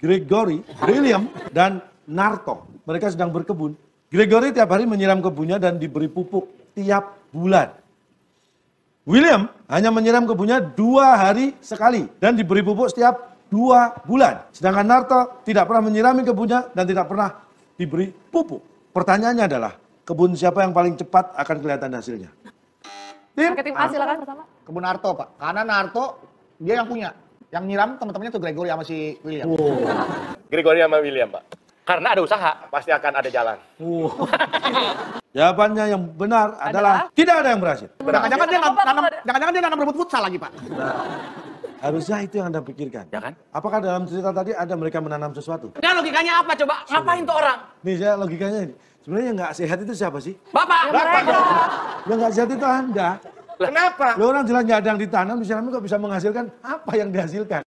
Gregory, William, dan Narto. Mereka sedang berkebun. Gregory tiap hari menyiram kebunnya dan diberi pupuk tiap bulan. William hanya menyiram kebunnya dua hari sekali dan diberi pupuk setiap dua bulan. Sedangkan Narto tidak pernah menyirami kebunnya dan tidak pernah diberi pupuk. Pertanyaannya adalah, kebun siapa yang paling cepat akan kelihatan hasilnya? Tim? tim A silakan Kebun Narto, Pak. Karena Narto dia yang punya. Yang nyiram teman-temannya tuh Gregory sama si William. Wow. Gregory sama William, Pak. Karena ada usaha, pasti akan ada jalan. Wow. Jawabannya yang benar adalah, adalah tidak ada yang berhasil. Jangan-jangan dia nanam, jangan-jangan dia nanam rebut futsal lagi, Pak. Nah. Harusnya itu yang Anda pikirkan. Ya kan? Apakah dalam cerita tadi ada mereka menanam sesuatu? Nah logikanya apa coba? Sebenarnya. Ngapain tuh orang? Nih saya logikanya ini. Sebenarnya yang nggak sehat itu siapa sih? Bapak! Bapak! Yang nggak sehat itu Anda. Kenapa? Lo orang jelas nggak ada yang ditanam, misalnya kok bisa menghasilkan apa yang dihasilkan?